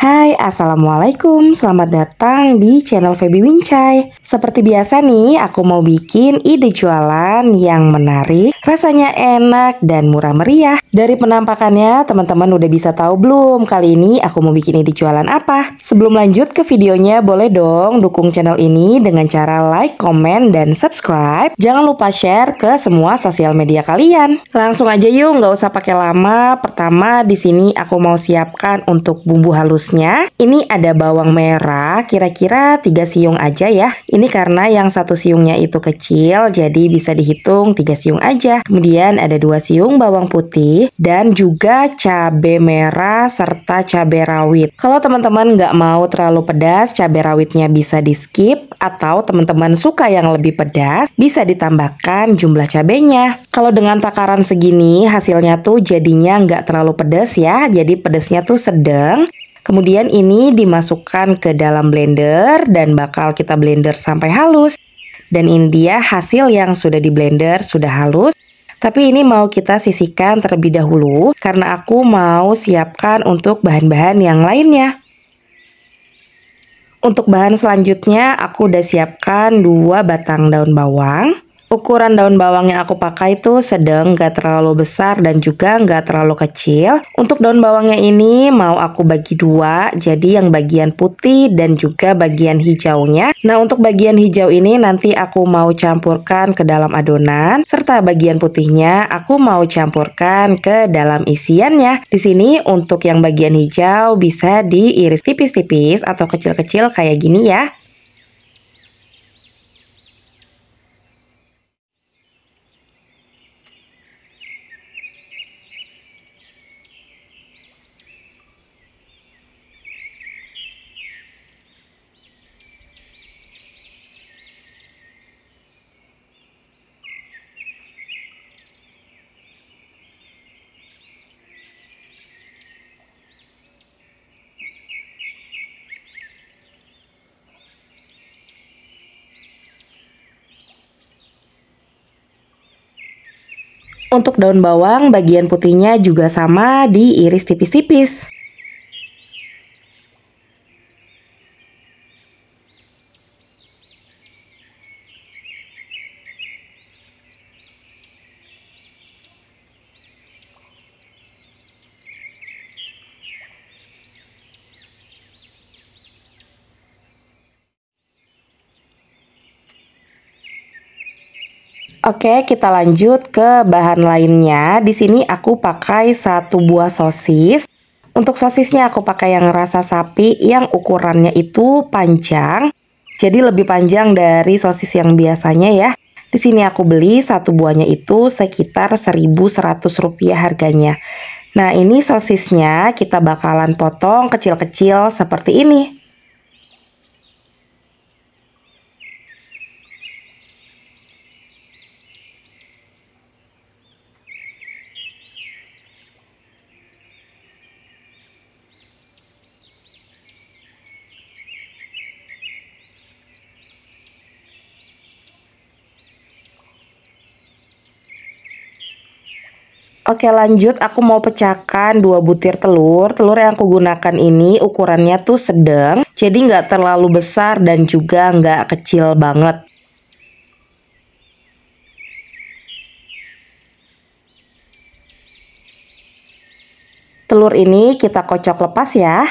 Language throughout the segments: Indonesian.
Hai, Assalamualaikum, selamat datang di channel Feby Wincai Seperti biasa nih, aku mau bikin ide jualan yang menarik, rasanya enak dan murah meriah Dari penampakannya, teman-teman udah bisa tahu belum kali ini aku mau bikin ide jualan apa? Sebelum lanjut ke videonya, boleh dong dukung channel ini dengan cara like, comment, dan subscribe Jangan lupa share ke semua sosial media kalian Langsung aja yuk, nggak usah pakai lama Pertama, di sini aku mau siapkan untuk bumbu halus ini ada bawang merah kira-kira 3 siung aja ya ini karena yang satu siungnya itu kecil jadi bisa dihitung 3 siung aja kemudian ada dua siung bawang putih dan juga cabai merah serta cabai rawit kalau teman-teman nggak mau terlalu pedas cabai rawitnya bisa di skip atau teman-teman suka yang lebih pedas bisa ditambahkan jumlah cabainya kalau dengan takaran segini hasilnya tuh jadinya nggak terlalu pedas ya jadi pedasnya tuh sedang Kemudian ini dimasukkan ke dalam blender dan bakal kita blender sampai halus. Dan ini dia hasil yang sudah di blender sudah halus. Tapi ini mau kita sisihkan terlebih dahulu karena aku mau siapkan untuk bahan-bahan yang lainnya. Untuk bahan selanjutnya aku udah siapkan dua batang daun bawang Ukuran daun bawang yang aku pakai itu sedang, gak terlalu besar dan juga gak terlalu kecil. Untuk daun bawangnya ini mau aku bagi dua, jadi yang bagian putih dan juga bagian hijaunya. Nah untuk bagian hijau ini nanti aku mau campurkan ke dalam adonan, serta bagian putihnya aku mau campurkan ke dalam isiannya. Di sini untuk yang bagian hijau bisa diiris tipis-tipis atau kecil-kecil kayak gini ya. Untuk daun bawang, bagian putihnya juga sama diiris tipis-tipis. Oke, kita lanjut ke bahan lainnya. Di sini aku pakai satu buah sosis. Untuk sosisnya aku pakai yang rasa sapi yang ukurannya itu panjang. Jadi lebih panjang dari sosis yang biasanya ya. Di sini aku beli satu buahnya itu sekitar Rp1.100 harganya. Nah, ini sosisnya kita bakalan potong kecil-kecil seperti ini. Oke lanjut aku mau pecahkan dua butir telur Telur yang aku gunakan ini ukurannya tuh sedang Jadi nggak terlalu besar dan juga nggak kecil banget Telur ini kita kocok lepas ya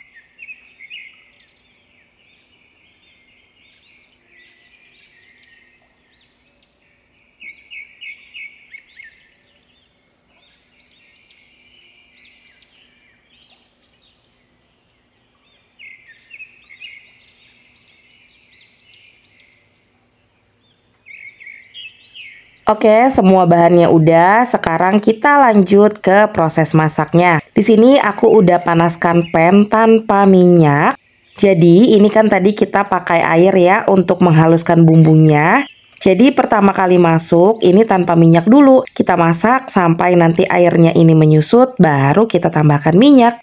Oke, semua bahannya udah. Sekarang kita lanjut ke proses masaknya. Di sini aku udah panaskan pan tanpa minyak. Jadi, ini kan tadi kita pakai air ya untuk menghaluskan bumbunya. Jadi pertama kali masuk ini tanpa minyak dulu. Kita masak sampai nanti airnya ini menyusut baru kita tambahkan minyak.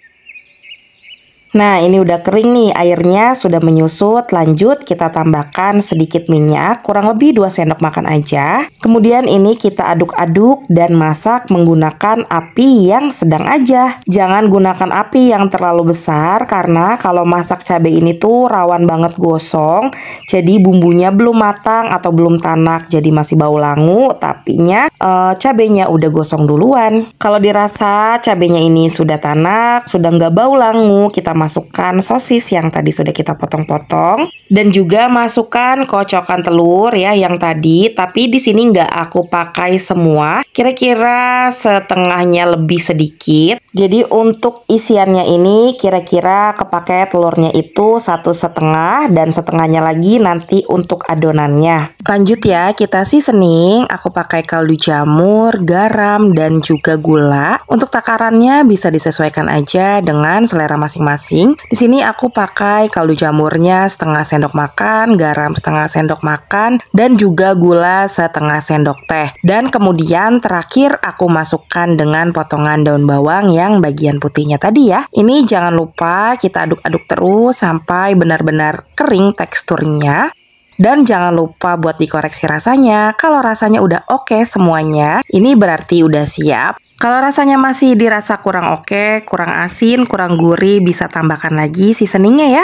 Nah ini udah kering nih airnya sudah menyusut lanjut kita tambahkan sedikit minyak kurang lebih 2 sendok makan aja Kemudian ini kita aduk-aduk dan masak menggunakan api yang sedang aja Jangan gunakan api yang terlalu besar karena kalau masak cabai ini tuh rawan banget gosong Jadi bumbunya belum matang atau belum tanak jadi masih bau langu tapi e, eh, cabainya udah gosong duluan Kalau dirasa cabainya ini sudah tanak sudah nggak bau langu kita masukkan sosis yang tadi sudah kita potong-potong dan juga masukkan kocokan telur ya yang tadi tapi di sini nggak aku pakai semua kira-kira setengahnya lebih sedikit jadi untuk isiannya ini kira-kira kepakai telurnya itu satu setengah dan setengahnya lagi nanti untuk adonannya lanjut ya kita sih sening aku pakai kaldu jamur garam dan juga gula untuk takarannya bisa disesuaikan aja dengan selera masing-masing masing-masing. Di sini aku pakai kaldu jamurnya setengah sendok makan, garam setengah sendok makan, dan juga gula setengah sendok teh. Dan kemudian terakhir aku masukkan dengan potongan daun bawang yang bagian putihnya tadi ya. Ini jangan lupa kita aduk-aduk terus sampai benar-benar kering teksturnya. Dan jangan lupa buat dikoreksi rasanya. Kalau rasanya udah oke okay semuanya, ini berarti udah siap. Kalau rasanya masih dirasa kurang oke, okay, kurang asin, kurang gurih, bisa tambahkan lagi seasoningnya ya.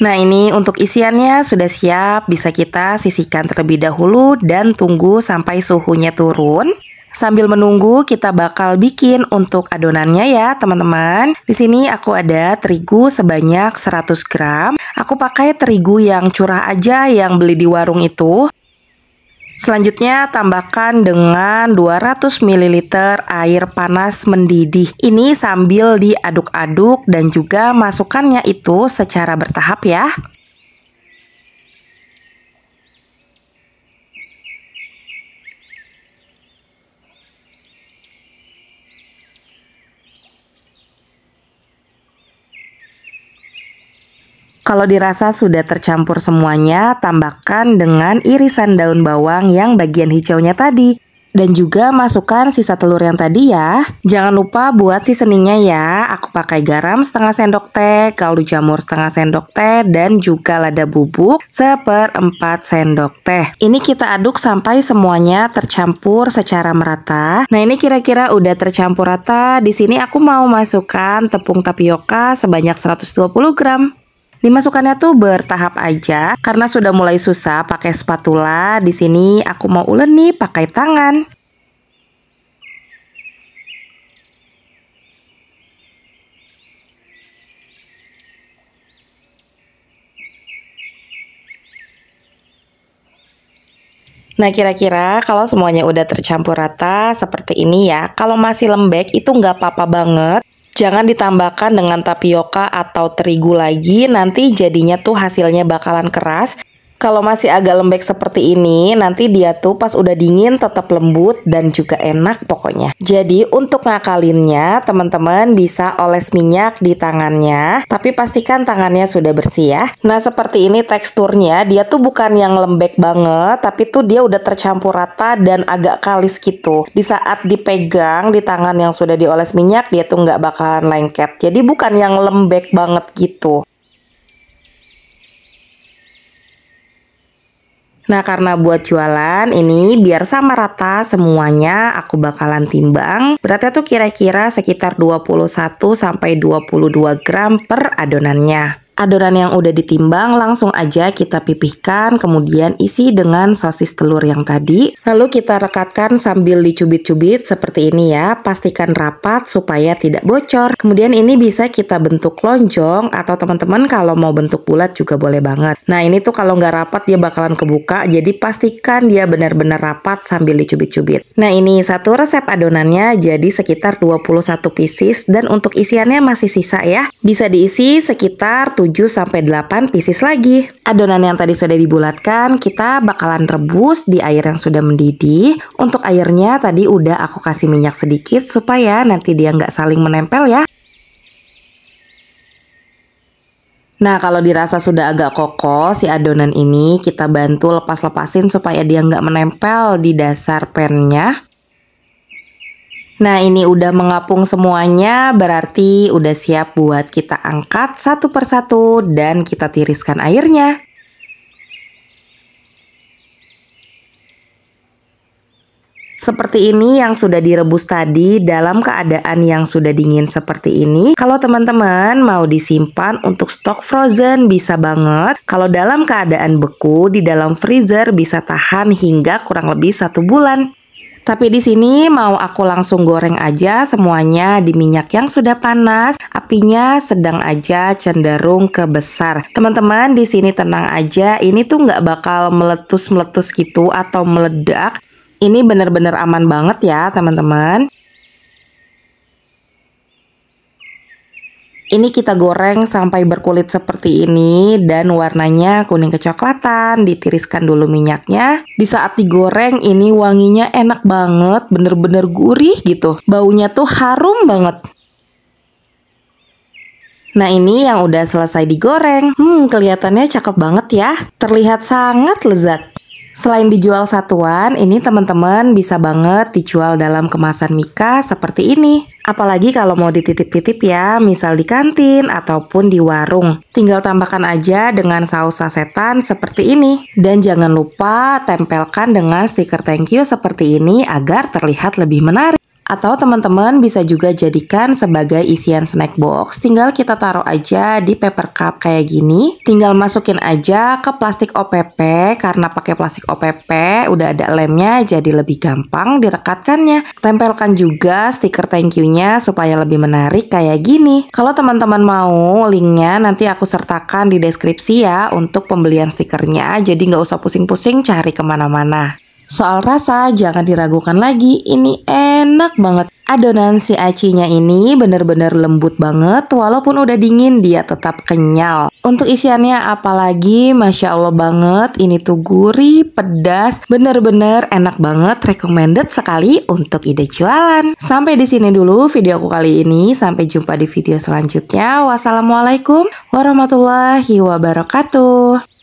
Nah ini untuk isiannya sudah siap, bisa kita sisihkan terlebih dahulu dan tunggu sampai suhunya turun. Sambil menunggu kita bakal bikin untuk adonannya ya teman-teman. Di sini aku ada terigu sebanyak 100 gram. Aku pakai terigu yang curah aja yang beli di warung itu. Selanjutnya tambahkan dengan 200 ml air panas mendidih. Ini sambil diaduk-aduk dan juga masukannya itu secara bertahap ya. Kalau dirasa sudah tercampur semuanya, tambahkan dengan irisan daun bawang yang bagian hijaunya tadi. Dan juga masukkan sisa telur yang tadi ya. Jangan lupa buat seasoningnya ya. Aku pakai garam setengah sendok teh, kaldu jamur setengah sendok teh, dan juga lada bubuk seperempat sendok teh. Ini kita aduk sampai semuanya tercampur secara merata. Nah ini kira-kira udah tercampur rata. Di sini aku mau masukkan tepung tapioka sebanyak 120 gram. Dimasukkannya tuh bertahap aja karena sudah mulai susah pakai spatula. Di sini aku mau ulen nih pakai tangan. Nah kira-kira kalau semuanya udah tercampur rata seperti ini ya Kalau masih lembek itu nggak apa-apa banget Jangan ditambahkan dengan tapioka atau terigu lagi, nanti jadinya tuh hasilnya bakalan keras kalau masih agak lembek seperti ini, nanti dia tuh pas udah dingin tetap lembut dan juga enak pokoknya. Jadi untuk ngakalinnya, teman-teman bisa oles minyak di tangannya, tapi pastikan tangannya sudah bersih ya. Nah seperti ini teksturnya, dia tuh bukan yang lembek banget, tapi tuh dia udah tercampur rata dan agak kalis gitu. Di saat dipegang di tangan yang sudah dioles minyak, dia tuh nggak bakalan lengket. Jadi bukan yang lembek banget gitu. Nah karena buat jualan ini biar sama rata semuanya aku bakalan timbang Beratnya tuh kira-kira sekitar 21-22 gram per adonannya Adonan yang udah ditimbang langsung aja kita pipihkan, kemudian isi dengan sosis telur yang tadi. Lalu kita rekatkan sambil dicubit-cubit seperti ini ya, pastikan rapat supaya tidak bocor. Kemudian ini bisa kita bentuk lonjong atau teman-teman kalau mau bentuk bulat juga boleh banget. Nah ini tuh kalau nggak rapat dia bakalan kebuka, jadi pastikan dia benar-benar rapat sambil dicubit-cubit. Nah ini satu resep adonannya jadi sekitar 21 pieces dan untuk isiannya masih sisa ya. Bisa diisi sekitar 7 7 sampai 8 pieces lagi. Adonan yang tadi sudah dibulatkan, kita bakalan rebus di air yang sudah mendidih. Untuk airnya tadi udah aku kasih minyak sedikit supaya nanti dia nggak saling menempel ya. Nah, kalau dirasa sudah agak kokoh si adonan ini, kita bantu lepas-lepasin supaya dia nggak menempel di dasar pennya. Nah ini udah mengapung semuanya berarti udah siap buat kita angkat satu persatu dan kita tiriskan airnya. Seperti ini yang sudah direbus tadi dalam keadaan yang sudah dingin seperti ini. Kalau teman-teman mau disimpan untuk stok frozen bisa banget. Kalau dalam keadaan beku di dalam freezer bisa tahan hingga kurang lebih satu bulan. Tapi di sini mau aku langsung goreng aja semuanya di minyak yang sudah panas. Apinya sedang aja cenderung ke besar. Teman-teman di sini tenang aja, ini tuh nggak bakal meletus-meletus gitu atau meledak. Ini bener-bener aman banget ya teman-teman. Ini kita goreng sampai berkulit seperti ini dan warnanya kuning kecoklatan, ditiriskan dulu minyaknya. Di saat digoreng ini wanginya enak banget, bener-bener gurih gitu. Baunya tuh harum banget. Nah ini yang udah selesai digoreng. Hmm, kelihatannya cakep banget ya. Terlihat sangat lezat. Selain dijual satuan, ini teman-teman bisa banget dijual dalam kemasan mika seperti ini. Apalagi kalau mau dititip-titip ya, misal di kantin ataupun di warung. Tinggal tambahkan aja dengan saus sasetan seperti ini. Dan jangan lupa tempelkan dengan stiker thank you seperti ini agar terlihat lebih menarik. Atau teman-teman bisa juga jadikan sebagai isian snack box. Tinggal kita taruh aja di paper cup kayak gini. Tinggal masukin aja ke plastik OPP karena pakai plastik OPP udah ada lemnya jadi lebih gampang direkatkannya. Tempelkan juga stiker thank you-nya supaya lebih menarik kayak gini. Kalau teman-teman mau linknya nanti aku sertakan di deskripsi ya untuk pembelian stikernya. Jadi nggak usah pusing-pusing cari kemana-mana. Soal rasa, jangan diragukan lagi, ini enak banget. Adonan si acinya ini benar-benar lembut banget, walaupun udah dingin dia tetap kenyal. Untuk isiannya apalagi, Masya Allah banget, ini tuh gurih, pedas, bener-bener enak banget, recommended sekali untuk ide jualan. Sampai di sini dulu video aku kali ini, sampai jumpa di video selanjutnya. Wassalamualaikum warahmatullahi wabarakatuh.